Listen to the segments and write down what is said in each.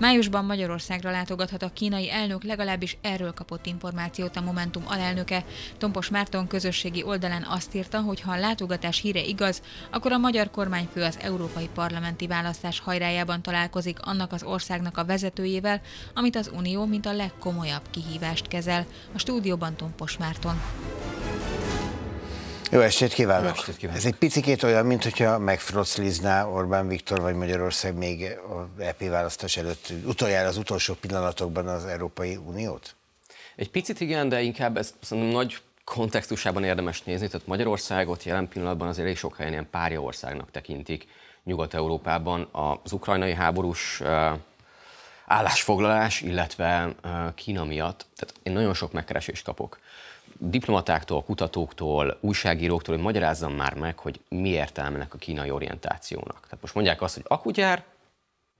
Májusban Magyarországra látogathat a kínai elnök, legalábbis erről kapott információt a Momentum alelnöke. Tompos Márton közösségi oldalán azt írta, hogy ha a látogatás híre igaz, akkor a magyar kormányfő az európai parlamenti választás hajrájában találkozik annak az országnak a vezetőjével, amit az Unió mint a legkomolyabb kihívást kezel. A stúdióban Tompos Márton. Jó estét kívánok! Jó estét kívánok. Ez egy picit olyan, mint hogyha megfroclizná Orbán Viktor vagy Magyarország még a EP választás előtt utoljára az utolsó pillanatokban az Európai Uniót? Egy picit igen, de inkább ezt szerintem nagy kontextusában érdemes nézni, tehát Magyarországot jelen pillanatban azért elég sok helyen ilyen párja országnak tekintik Nyugat-Európában. Az ukrajnai háborús állásfoglalás, illetve Kína miatt, tehát én nagyon sok megkeresést kapok diplomatáktól, kutatóktól, újságíróktól, hogy magyarázzam már meg, hogy mi értelme a kínai orientációnak. Tehát most mondják azt, hogy akugyár,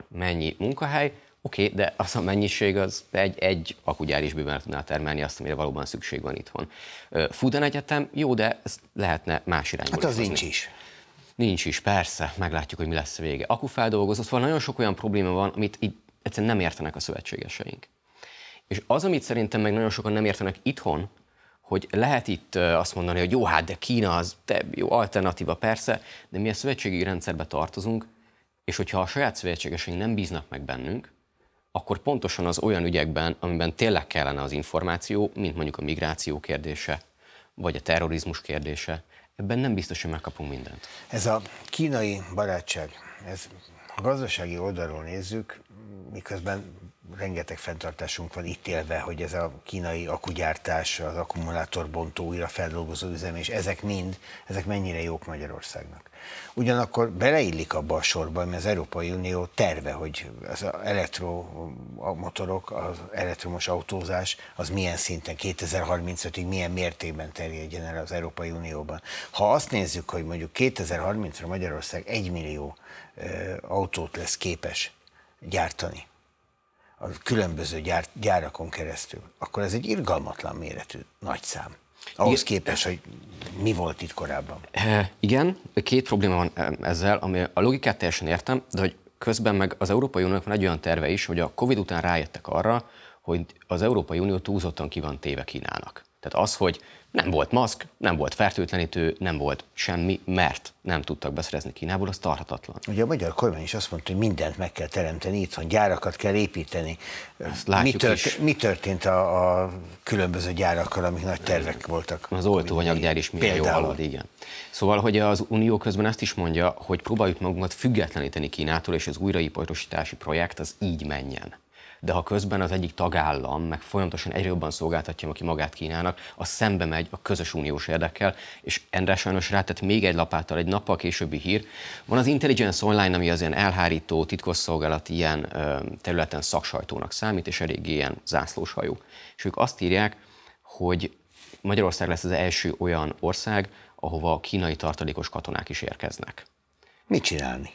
mennyi munkahely, oké, okay, de az a mennyiség az egy, egy akugyár is bőven tudná termelni azt, amire valóban szükség van itthon. Fudan Egyetem, jó, de ez lehetne más irányba. Hát az hozni. nincs is. Nincs is, persze, meglátjuk, hogy mi lesz a vége. Akufeldolgozott, van szóval nagyon sok olyan probléma van, amit így egyszerűen nem értenek a szövetségeseink. És az, amit szerintem meg nagyon sokan nem értenek itthon, hogy lehet itt azt mondani, hogy jó, hát de Kína az de jó alternatíva persze, de mi a szövetségi rendszerbe tartozunk, és hogyha a saját szövetségeseink nem bíznak meg bennünk, akkor pontosan az olyan ügyekben, amiben tényleg kellene az információ, mint mondjuk a migráció kérdése, vagy a terrorizmus kérdése, ebben nem biztos, hogy megkapunk mindent. Ez a kínai barátság, ez gazdasági oldalról nézzük, miközben rengeteg fenntartásunk van itt élve, hogy ez a kínai akugyártás, az akkumulátorbontó, feldolgozó üzem, és ezek mind, ezek mennyire jók Magyarországnak. Ugyanakkor beleillik abba a sorba, ami az Európai Unió terve, hogy az elektromotorok, az elektromos autózás, az milyen szinten, 2035-ig milyen mértékben terjedjen el az Európai Unióban. Ha azt nézzük, hogy mondjuk 2030-ra Magyarország 1 millió autót lesz képes gyártani, a különböző gyár, gyárakon keresztül, akkor ez egy irgalmatlan méretű nagy szám. Ahhoz képest, hogy mi volt itt korábban. E, igen, két probléma van ezzel, ami a logikát teljesen értem, de hogy közben meg az Európai Uniónak van egy olyan terve is, hogy a Covid után rájöttek arra, hogy az Európai Unió túlzottan ki van téve Kínának. Tehát az, hogy nem volt maszk, nem volt fertőtlenítő, nem volt semmi, mert nem tudtak beszerezni Kínából, az tarhatatlan. Ugye a magyar kormány is azt mondta, hogy mindent meg kell teremteni itthon, gyárakat kell építeni. mi, tört, mi történt a, a különböző gyárakkal, amik nagy tervek voltak? Az oltóanyaggyár is milyen jó halad, igen. Szóval, hogy az Unió közben azt is mondja, hogy próbáljuk magunkat függetleníteni Kínától, és az újraiparosítási projekt az így menjen de ha közben az egyik tagállam meg folyamatosan egyre jobban szolgáltatja, aki magát Kínának, az szembe megy a közös uniós érdekkel, és Endre sajnos rátett még egy lapáttal egy nappal későbbi hír. Van az Intelligence Online, ami az ilyen elhárító titkosszolgálat ilyen ö, területen szaksajtónak számít, és elég ilyen hajó. És ők azt írják, hogy Magyarország lesz az első olyan ország, ahova kínai tartalékos katonák is érkeznek. Mit csinálni?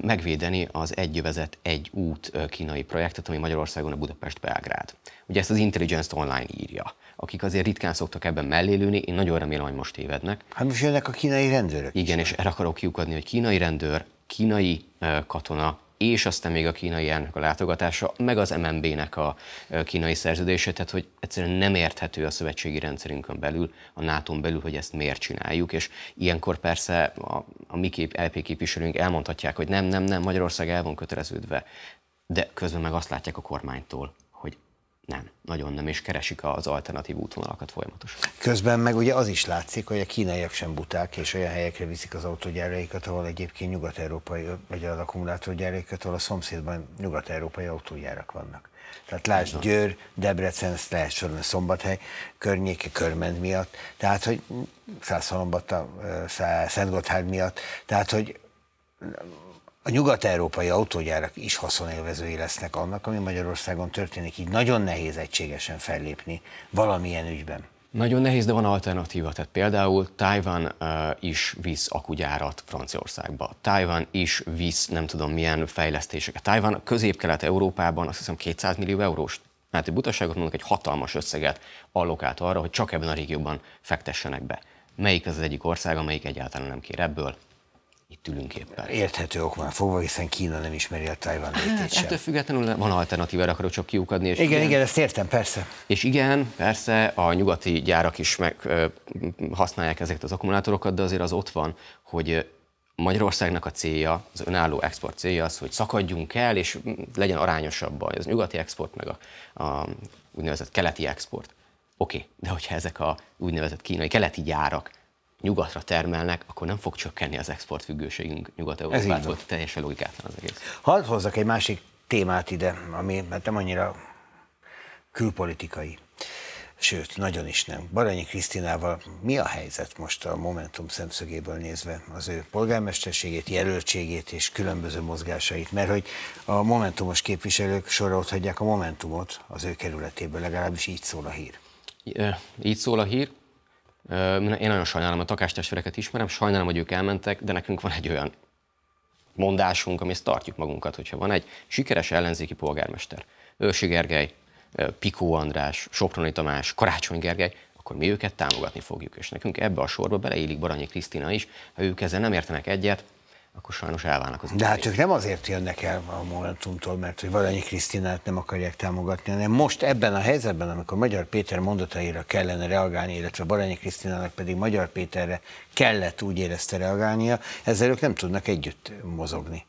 megvédeni az Egyövezet, egy út kínai projektet, ami Magyarországon a Budapest-Belgrád. Ugye ezt az Intelligence Online írja, akik azért ritkán szoktak ebben mellélőni, én nagyon remélem, hogy most tévednek. Hát most jönnek a kínai rendőrök. Igen, és erre akarok kiukadni, hogy kínai rendőr, kínai katona és aztán még a kínai elnök a látogatása, meg az MNB-nek a kínai szerződése, tehát hogy egyszerűen nem érthető a szövetségi rendszerünkön belül, a nato belül, hogy ezt miért csináljuk, és ilyenkor persze a, a mi kép, LP képviselőink elmondhatják, hogy nem, nem, nem, Magyarország el van köteleződve, de közben meg azt látják a kormánytól, nem, nagyon nem, és keresik az alternatív útvonalakat folyamatosan. Közben meg ugye az is látszik, hogy a kínaiak sem buták, és olyan helyekre viszik az autógyáraikat, ahol egyébként nyugat-európai, vagy az akkumulátorgyáraikat, ahol a szomszédban nyugat-európai autógyárak vannak. Tehát lásd Győr, Debrecen, lehet sorolni Szombathely környéke, Körment miatt, tehát hogy Szászhalombatta, Szent miatt, tehát hogy a nyugat-európai autógyárak is haszonélvezői lesznek annak, ami Magyarországon történik, így nagyon nehéz egységesen fellépni valamilyen ügyben. Nagyon nehéz, de van alternatíva. Tehát például Tajvan uh, is visz akugyárat Franciaországba. Tajvan is visz nem tudom milyen fejlesztéseket. Tajvan közép-kelet-európában azt hiszem 200 millió eurós mert egy butaságot mondok, egy hatalmas összeget allokált arra, hogy csak ebben a régióban fektessenek be. Melyik az, az egyik ország, amelyik egyáltalán nem kér ebből? itt ülünk éppen. Érthető már fogva, hiszen Kína nem ismeri a Tajvan hát, létét hát, sem. Ettől függetlenül van alternatíva, akarok csak kiukadni. És igen, igen, igen, ezt értem, persze. És igen, persze a nyugati gyárak is meg ö, használják ezeket az akkumulátorokat, de azért az ott van, hogy Magyarországnak a célja, az önálló export célja az, hogy szakadjunk el, és legyen arányosabb a nyugati export, meg a, a úgynevezett keleti export. Oké, okay, de hogyha ezek a úgynevezett kínai keleti gyárak nyugatra termelnek, akkor nem fog csökkenni az exportfüggőségünk Nyugat-Európától. Teljesen logikátlan az egész. Hadd hozzak egy másik témát ide, ami mert nem annyira külpolitikai. Sőt, nagyon is nem. Baranyi Krisztinával mi a helyzet most a Momentum szemszögéből nézve az ő polgármesterségét, jelöltségét és különböző mozgásait? Mert hogy a Momentumos képviselők sorra ott hagyják a Momentumot az ő kerületéből, legalábbis így szól a hír. Így szól a hír. Én nagyon sajnálom, a takástestvéreket ismerem, sajnálom, hogy ők elmentek, de nekünk van egy olyan mondásunk, amit tartjuk magunkat, hogyha van egy sikeres ellenzéki polgármester, Őrsi Gergely, Pikó András, Soproni Tamás, Karácsony Gergely, akkor mi őket támogatni fogjuk, és nekünk ebbe a sorba beleillik Baranyi Krisztina is, ha ők ezzel nem értenek egyet, akkor sajnos elválnak az De hát ők nem azért jönnek el a Momentumtól, mert hogy valami Krisztinát nem akarják támogatni, hanem most ebben a helyzetben, amikor Magyar Péter mondataira kellene reagálni, illetve Baranyi Krisztinának pedig Magyar Péterre kellett úgy érezte reagálnia, ezzel ők nem tudnak együtt mozogni.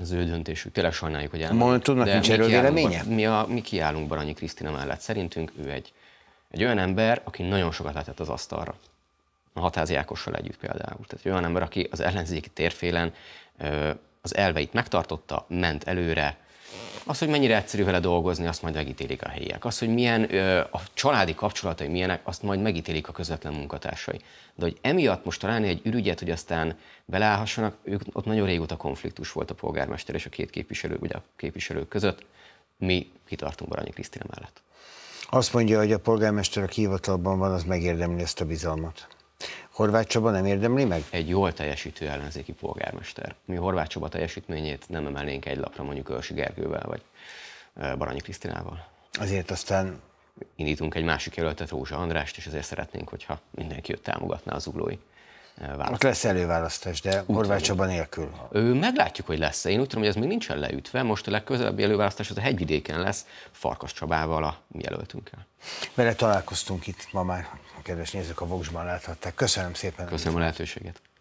Az ő döntésük. Tényleg sajnáljuk, hogy elmegy. Momentumnak nincs erről véleménye? Mi, a, mi kiállunk Baranyi Krisztina mellett. Szerintünk ő egy, egy olyan ember, aki nagyon sokat letett az asztalra a Hatázi Ákossal együtt például. Tehát olyan ember, aki az ellenzéki térfélen az elveit megtartotta, ment előre, az, hogy mennyire egyszerű vele dolgozni, azt majd megítélik a helyiek. Az, hogy milyen a családi kapcsolatai milyenek, azt majd megítélik a közvetlen munkatársai. De hogy emiatt most találni egy ürügyet, hogy aztán beleállhassanak, ők, ott nagyon régóta konfliktus volt a polgármester és a két képviselő, ugye a képviselők között. Mi kitartunk Baranyi Krisztina mellett. Azt mondja, hogy a polgármester, a hivatalban van, az megérdemli ezt a bizalmat. Horváth Csaba nem érdemli meg? Egy jól teljesítő ellenzéki polgármester. Mi Horváth Csaba teljesítményét nem emelnénk egy lapra mondjuk Örsi Gergővel vagy Baranyi Krisztinával. Azért aztán indítunk egy másik jelöltet, Rózsa Andrást, és ezért szeretnénk, hogyha mindenki őt támogatná az uglói választás. Ott lesz előválasztás, de Horváth Csaba nélkül. Ő, meglátjuk, hogy lesz-e. Én úgy tudom, hogy ez még nincsen leütve. Most a legközelebbi előválasztás az a hegyvidéken lesz, Farkas Csabával a mi jelöltünkkel. Vele találkoztunk itt ma már, a kedves nézők a Vogsban láthatták. Köszönöm szépen. Köszönöm a lehetőséget.